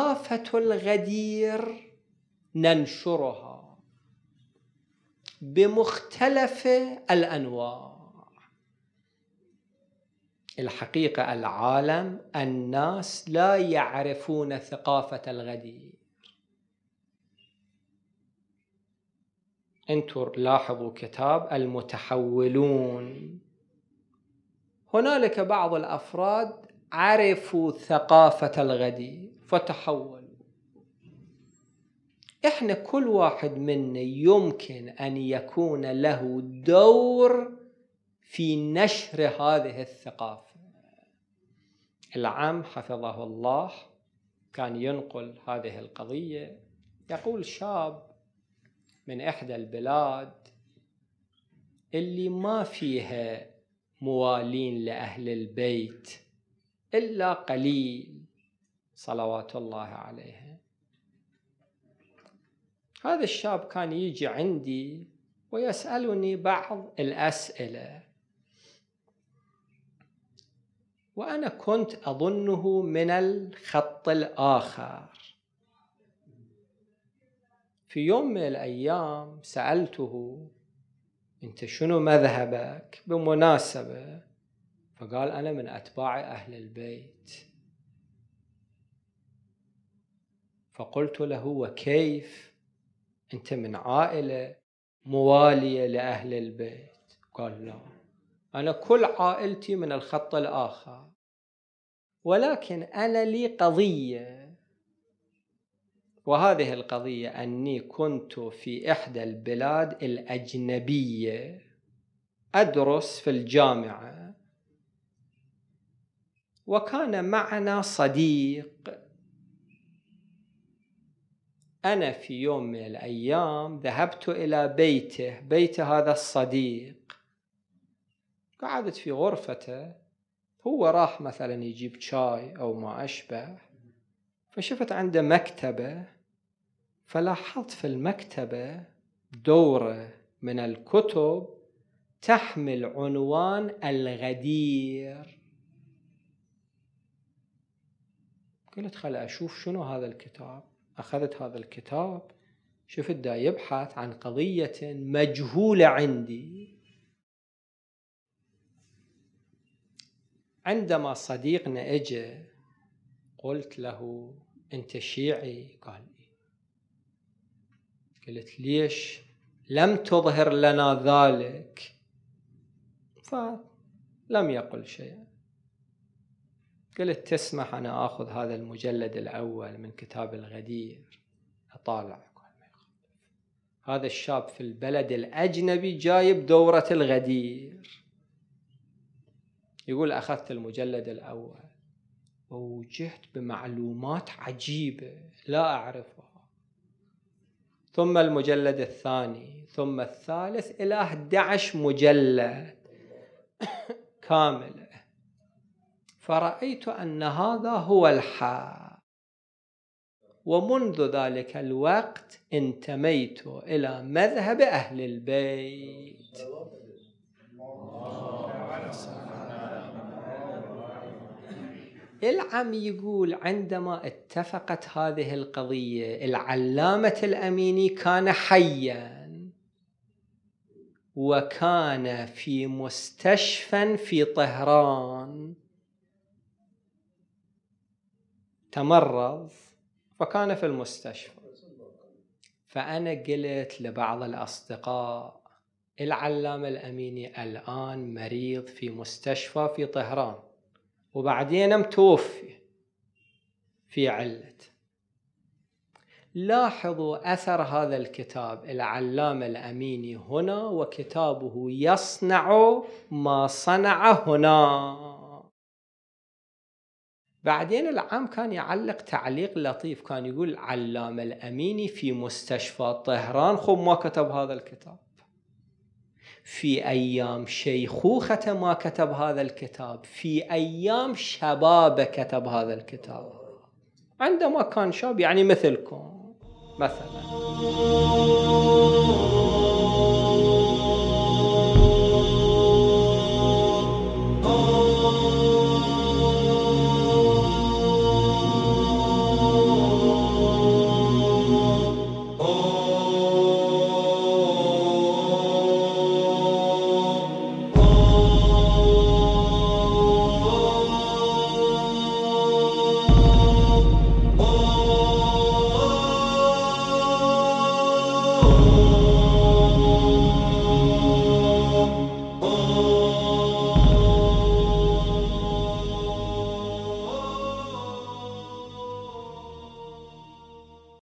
ثقافة الغدير ننشرها بمختلف الأنواع الحقيقة العالم الناس لا يعرفون ثقافة الغدير انتم لاحظوا كتاب المتحولون هنالك بعض الافراد عرفوا ثقافه الغدير فتحولوا احنا كل واحد منا يمكن ان يكون له دور في نشر هذه الثقافه العم حفظه الله كان ينقل هذه القضيه يقول شاب من احدى البلاد اللي ما فيها موالين لاهل البيت الا قليل صلوات الله عليها هذا الشاب كان يجي عندي ويسألني بعض الأسئلة وأنا كنت أظنه من الخط الآخر في يوم من الأيام سألته أنت شنو مذهبك بمناسبة فقال أنا من أتباع أهل البيت فقلت له وكيف أنت من عائلة موالية لأهل البيت قال لا أنا كل عائلتي من الخط الآخر ولكن أنا لي قضية وهذه القضية أني كنت في إحدى البلاد الأجنبية أدرس في الجامعة وكان معنا صديق أنا في يوم من الأيام ذهبت إلى بيته بيت هذا الصديق قعدت في غرفته هو راح مثلا يجيب شاي أو ما أشبه فشفت عنده مكتبة فلاحظت في المكتبة دورة من الكتب تحمل عنوان الغدير قلت خل أشوف شنو هذا الكتاب أخذت هذا الكتاب شفت دا يبحث عن قضية مجهولة عندي عندما صديقنا اجى قلت له انت شيعي قال إيه. قلت ليش لم تظهر لنا ذلك فلم يقل شيئا قلت تسمح أنا أخذ هذا المجلد الأول من كتاب الغدير أطالع هذا الشاب في البلد الأجنبي جايب دورة الغدير يقول أخذت المجلد الأول ووجهت بمعلومات عجيبة لا أعرفها ثم المجلد الثاني ثم الثالث إلى 11 مجلد كاملة فرأيت أن هذا هو الحق ومنذ ذلك الوقت انتميت إلى مذهب أهل البيت العم يقول عندما اتفقت هذه القضية العلامة الأميني كان حيا وكان في مستشفى في طهران تمرض فكان في المستشفى فأنا قلت لبعض الأصدقاء العلامة الأميني الآن مريض في مستشفى في طهران وبعدين متوفي في علته لاحظوا أثر هذا الكتاب العلامة الأميني هنا وكتابه يصنع ما صنع هناك بعدين العام كان يعلق تعليق لطيف كان يقول علام الأميني في مستشفى طهران خب ما كتب هذا الكتاب في أيام شيخوخة ما كتب هذا الكتاب في أيام شبابه كتب هذا الكتاب عندما كان شاب يعني مثلكم مثلا